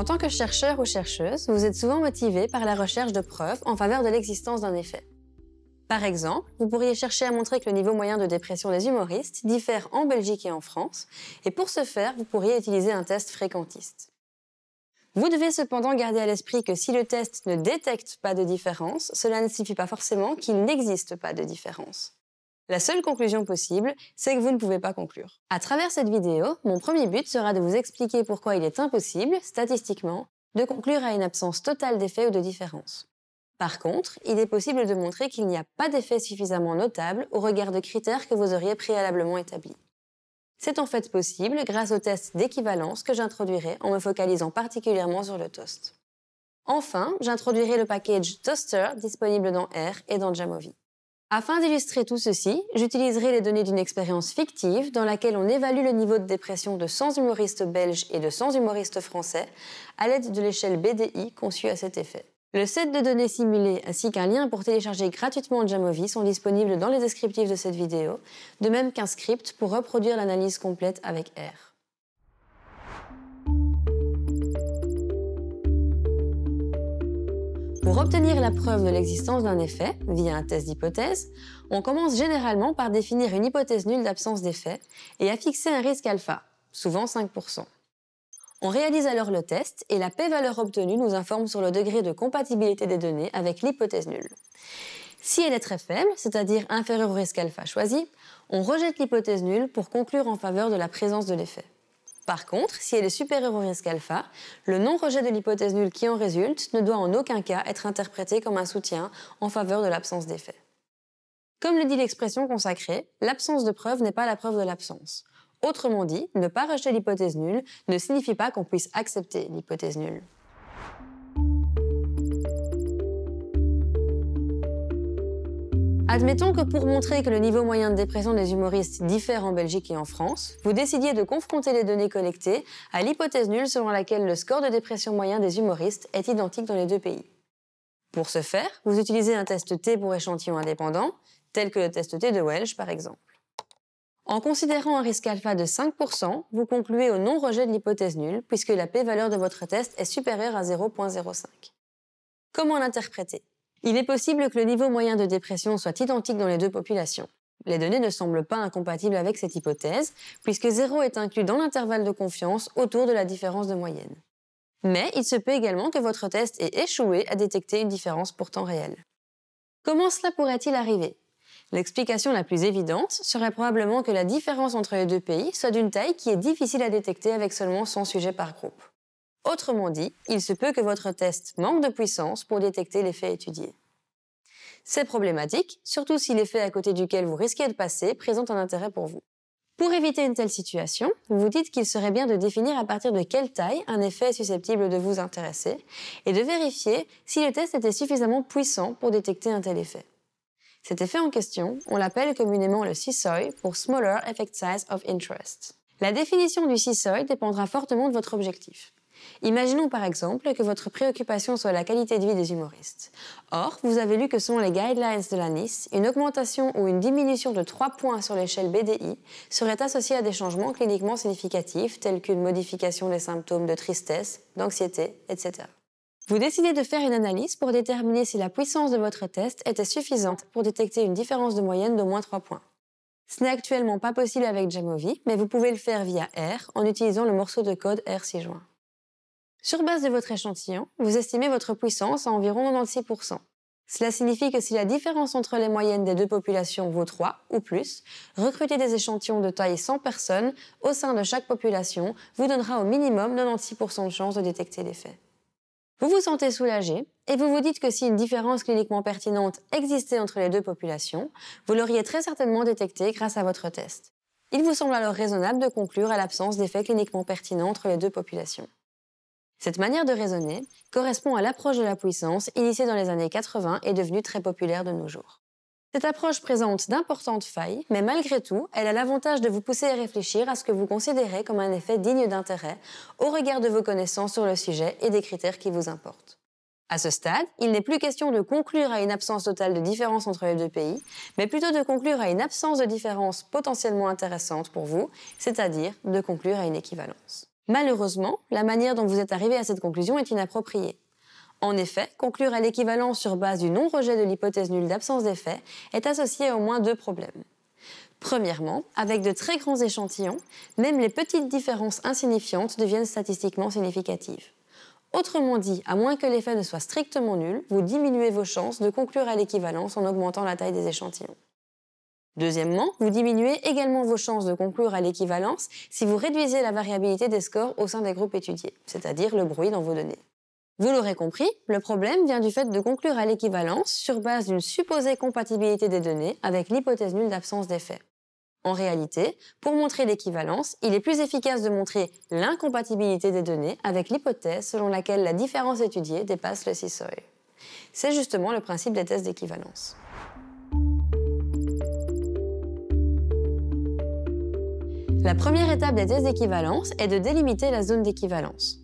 En tant que chercheur ou chercheuse, vous êtes souvent motivé par la recherche de preuves en faveur de l'existence d'un effet. Par exemple, vous pourriez chercher à montrer que le niveau moyen de dépression des humoristes diffère en Belgique et en France, et pour ce faire, vous pourriez utiliser un test fréquentiste. Vous devez cependant garder à l'esprit que si le test ne détecte pas de différence, cela ne signifie pas forcément qu'il n'existe pas de différence. La seule conclusion possible, c'est que vous ne pouvez pas conclure. À travers cette vidéo, mon premier but sera de vous expliquer pourquoi il est impossible, statistiquement, de conclure à une absence totale d'effet ou de différence. Par contre, il est possible de montrer qu'il n'y a pas d'effet suffisamment notable au regard de critères que vous auriez préalablement établis. C'est en fait possible grâce au test d'équivalence que j'introduirai en me focalisant particulièrement sur le toast. Enfin, j'introduirai le package Toaster disponible dans R et dans Jamovi. Afin d'illustrer tout ceci, j'utiliserai les données d'une expérience fictive dans laquelle on évalue le niveau de dépression de 100 humoristes belges et de 100 humoristes français à l'aide de l'échelle BDI conçue à cet effet. Le set de données simulées ainsi qu'un lien pour télécharger gratuitement Jamovi sont disponibles dans les descriptifs de cette vidéo, de même qu'un script pour reproduire l'analyse complète avec R. Pour obtenir la preuve de l'existence d'un effet, via un test d'hypothèse, on commence généralement par définir une hypothèse nulle d'absence d'effet et à fixer un risque alpha, souvent 5%. On réalise alors le test et la p-valeur obtenue nous informe sur le degré de compatibilité des données avec l'hypothèse nulle. Si elle est très faible, c'est-à-dire inférieure au risque alpha choisi, on rejette l'hypothèse nulle pour conclure en faveur de la présence de l'effet. Par contre, si elle est supérieure au risque alpha, le non-rejet de l'hypothèse nulle qui en résulte ne doit en aucun cas être interprété comme un soutien en faveur de l'absence d'effet. Comme le dit l'expression consacrée, l'absence de preuve n'est pas la preuve de l'absence. Autrement dit, ne pas rejeter l'hypothèse nulle ne signifie pas qu'on puisse accepter l'hypothèse nulle. Admettons que pour montrer que le niveau moyen de dépression des humoristes diffère en Belgique et en France, vous décidiez de confronter les données collectées à l'hypothèse nulle selon laquelle le score de dépression moyen des humoristes est identique dans les deux pays. Pour ce faire, vous utilisez un test T pour échantillon indépendant, tel que le test T de Welch par exemple. En considérant un risque alpha de 5%, vous concluez au non-rejet de l'hypothèse nulle, puisque la p-valeur de votre test est supérieure à 0.05. Comment l'interpréter il est possible que le niveau moyen de dépression soit identique dans les deux populations. Les données ne semblent pas incompatibles avec cette hypothèse, puisque zéro est inclus dans l'intervalle de confiance autour de la différence de moyenne. Mais il se peut également que votre test ait échoué à détecter une différence pourtant réelle. Comment cela pourrait-il arriver L'explication la plus évidente serait probablement que la différence entre les deux pays soit d'une taille qui est difficile à détecter avec seulement 100 sujets par groupe. Autrement dit, il se peut que votre test manque de puissance pour détecter l'effet étudié. C'est problématique, surtout si l'effet à côté duquel vous risquez de passer présente un intérêt pour vous. Pour éviter une telle situation, vous dites qu'il serait bien de définir à partir de quelle taille un effet est susceptible de vous intéresser et de vérifier si le test était suffisamment puissant pour détecter un tel effet. Cet effet en question, on l'appelle communément le CISOI pour Smaller Effect Size of Interest. La définition du CSOI dépendra fortement de votre objectif. Imaginons par exemple que votre préoccupation soit la qualité de vie des humoristes. Or, vous avez lu que selon les guidelines de la Nice, une augmentation ou une diminution de 3 points sur l'échelle BDI serait associée à des changements cliniquement significatifs tels qu'une modification des symptômes de tristesse, d'anxiété, etc. Vous décidez de faire une analyse pour déterminer si la puissance de votre test était suffisante pour détecter une différence de moyenne d'au moins 3 points. Ce n'est actuellement pas possible avec Jamovi, mais vous pouvez le faire via R en utilisant le morceau de code R6 joint. Sur base de votre échantillon, vous estimez votre puissance à environ 96%. Cela signifie que si la différence entre les moyennes des deux populations vaut 3 ou plus, recruter des échantillons de taille 100 personnes au sein de chaque population vous donnera au minimum 96% de chances de détecter l'effet. Vous vous sentez soulagé et vous vous dites que si une différence cliniquement pertinente existait entre les deux populations, vous l'auriez très certainement détectée grâce à votre test. Il vous semble alors raisonnable de conclure à l'absence d'effet cliniquement pertinent entre les deux populations. Cette manière de raisonner correspond à l'approche de la puissance initiée dans les années 80 et devenue très populaire de nos jours. Cette approche présente d'importantes failles, mais malgré tout, elle a l'avantage de vous pousser à réfléchir à ce que vous considérez comme un effet digne d'intérêt au regard de vos connaissances sur le sujet et des critères qui vous importent. À ce stade, il n'est plus question de conclure à une absence totale de différence entre les deux pays, mais plutôt de conclure à une absence de différence potentiellement intéressante pour vous, c'est-à-dire de conclure à une équivalence. Malheureusement, la manière dont vous êtes arrivé à cette conclusion est inappropriée. En effet, conclure à l'équivalence sur base du non-rejet de l'hypothèse nulle d'absence d'effet est associé à au moins deux problèmes. Premièrement, avec de très grands échantillons, même les petites différences insignifiantes deviennent statistiquement significatives. Autrement dit, à moins que l'effet ne soit strictement nul, vous diminuez vos chances de conclure à l'équivalence en augmentant la taille des échantillons. Deuxièmement, vous diminuez également vos chances de conclure à l'équivalence si vous réduisez la variabilité des scores au sein des groupes étudiés, c'est-à-dire le bruit dans vos données. Vous l'aurez compris, le problème vient du fait de conclure à l'équivalence sur base d'une supposée compatibilité des données avec l'hypothèse nulle d'absence d'effet. En réalité, pour montrer l'équivalence, il est plus efficace de montrer l'incompatibilité des données avec l'hypothèse selon laquelle la différence étudiée dépasse le CISOI. C'est justement le principe des tests d'équivalence. La première étape des tests d'équivalence est de délimiter la zone d'équivalence.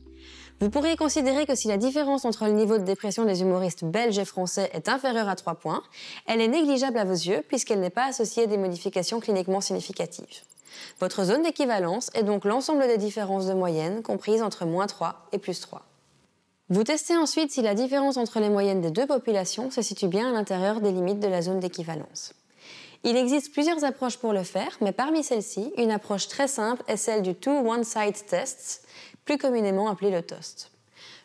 Vous pourriez considérer que si la différence entre le niveau de dépression des humoristes belges et français est inférieure à 3 points, elle est négligeable à vos yeux puisqu'elle n'est pas associée à des modifications cliniquement significatives. Votre zone d'équivalence est donc l'ensemble des différences de moyenne comprises entre moins 3 et plus 3. Vous testez ensuite si la différence entre les moyennes des deux populations se situe bien à l'intérieur des limites de la zone d'équivalence. Il existe plusieurs approches pour le faire, mais parmi celles-ci, une approche très simple est celle du Two One-Side Test, plus communément appelé le TOST.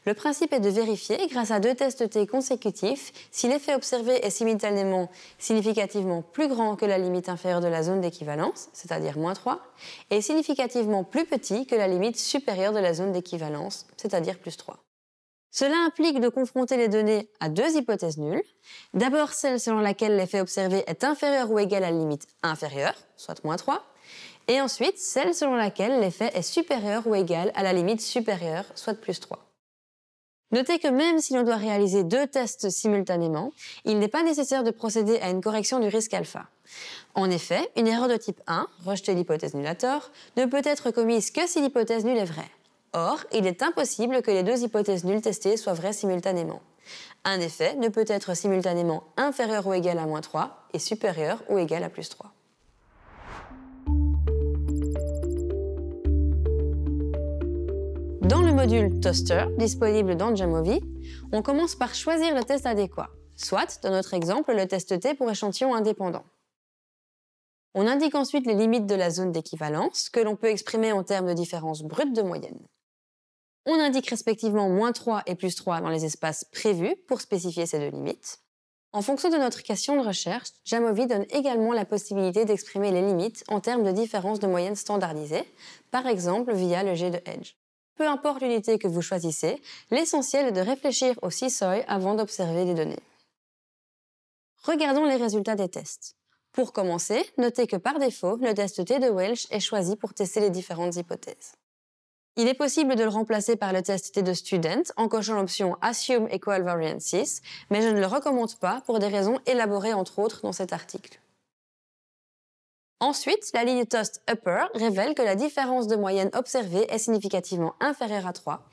Le principe est de vérifier, grâce à deux tests T consécutifs, si l'effet observé est simultanément significativement plus grand que la limite inférieure de la zone d'équivalence, c'est-à-dire moins 3, et significativement plus petit que la limite supérieure de la zone d'équivalence, c'est-à-dire plus 3. Cela implique de confronter les données à deux hypothèses nulles. D'abord celle selon laquelle l'effet observé est inférieur ou égal à la limite inférieure, soit moins 3, et ensuite celle selon laquelle l'effet est supérieur ou égal à la limite supérieure, soit plus 3. Notez que même si l'on doit réaliser deux tests simultanément, il n'est pas nécessaire de procéder à une correction du risque alpha. En effet, une erreur de type 1, rejeter l'hypothèse nulle à tort, ne peut être commise que si l'hypothèse nulle est vraie. Or, il est impossible que les deux hypothèses nulles testées soient vraies simultanément. Un effet ne peut être simultanément inférieur ou égal à moins 3 et supérieur ou égal à plus 3. Dans le module Toaster, disponible dans Jamovi, on commence par choisir le test adéquat, soit, dans notre exemple, le test T pour échantillon indépendant. On indique ensuite les limites de la zone d'équivalence, que l'on peut exprimer en termes de différence brute de moyenne. On indique respectivement moins 3 et plus 3 dans les espaces prévus pour spécifier ces deux limites. En fonction de notre question de recherche, Jamovi donne également la possibilité d'exprimer les limites en termes de différence de moyenne standardisées, par exemple via le G de Edge. Peu importe l'unité que vous choisissez, l'essentiel est de réfléchir au seuils avant d'observer les données. Regardons les résultats des tests. Pour commencer, notez que par défaut, le test T de Welsh est choisi pour tester les différentes hypothèses. Il est possible de le remplacer par le test T de Student en cochant l'option Assume Equal Variances, mais je ne le recommande pas pour des raisons élaborées entre autres dans cet article. Ensuite, la ligne Toast Upper révèle que la différence de moyenne observée est significativement inférieure à 3,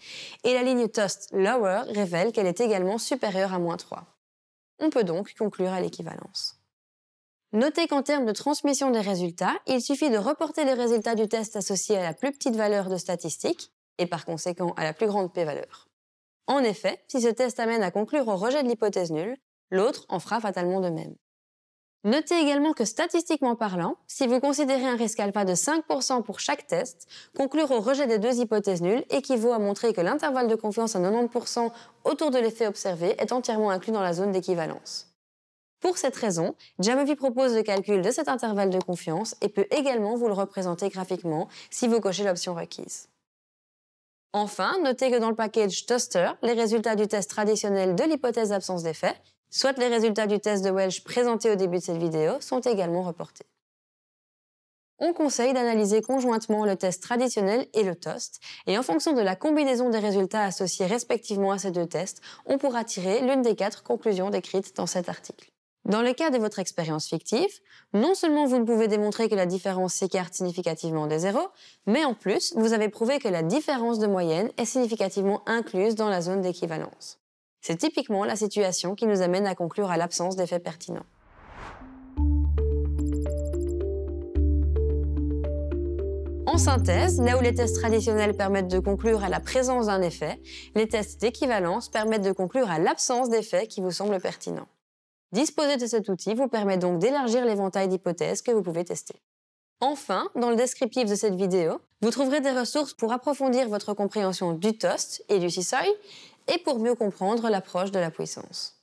et la ligne Toast Lower révèle qu'elle est également supérieure à moins 3. On peut donc conclure à l'équivalence. Notez qu'en termes de transmission des résultats, il suffit de reporter les résultats du test associé à la plus petite valeur de statistique et par conséquent à la plus grande p-valeur. En effet, si ce test amène à conclure au rejet de l'hypothèse nulle, l'autre en fera fatalement de même. Notez également que statistiquement parlant, si vous considérez un risque alpha de 5% pour chaque test, conclure au rejet des deux hypothèses nulles équivaut à montrer que l'intervalle de confiance à 90% autour de l'effet observé est entièrement inclus dans la zone d'équivalence. Pour cette raison, Jamovi propose le calcul de cet intervalle de confiance et peut également vous le représenter graphiquement si vous cochez l'option requise. Enfin, notez que dans le package Toaster, les résultats du test traditionnel de l'hypothèse d'absence d'effet, soit les résultats du test de Welch présentés au début de cette vidéo, sont également reportés. On conseille d'analyser conjointement le test traditionnel et le toast, et en fonction de la combinaison des résultats associés respectivement à ces deux tests, on pourra tirer l'une des quatre conclusions décrites dans cet article. Dans le cas de votre expérience fictive, non seulement vous ne pouvez démontrer que la différence s'écarte significativement des zéros, mais en plus, vous avez prouvé que la différence de moyenne est significativement incluse dans la zone d'équivalence. C'est typiquement la situation qui nous amène à conclure à l'absence d'effet pertinents. En synthèse, là où les tests traditionnels permettent de conclure à la présence d'un effet, les tests d'équivalence permettent de conclure à l'absence d'effet qui vous semble pertinent. Disposer de cet outil vous permet donc d'élargir l'éventail d'hypothèses que vous pouvez tester. Enfin, dans le descriptif de cette vidéo, vous trouverez des ressources pour approfondir votre compréhension du toast et du CISOI et pour mieux comprendre l'approche de la puissance.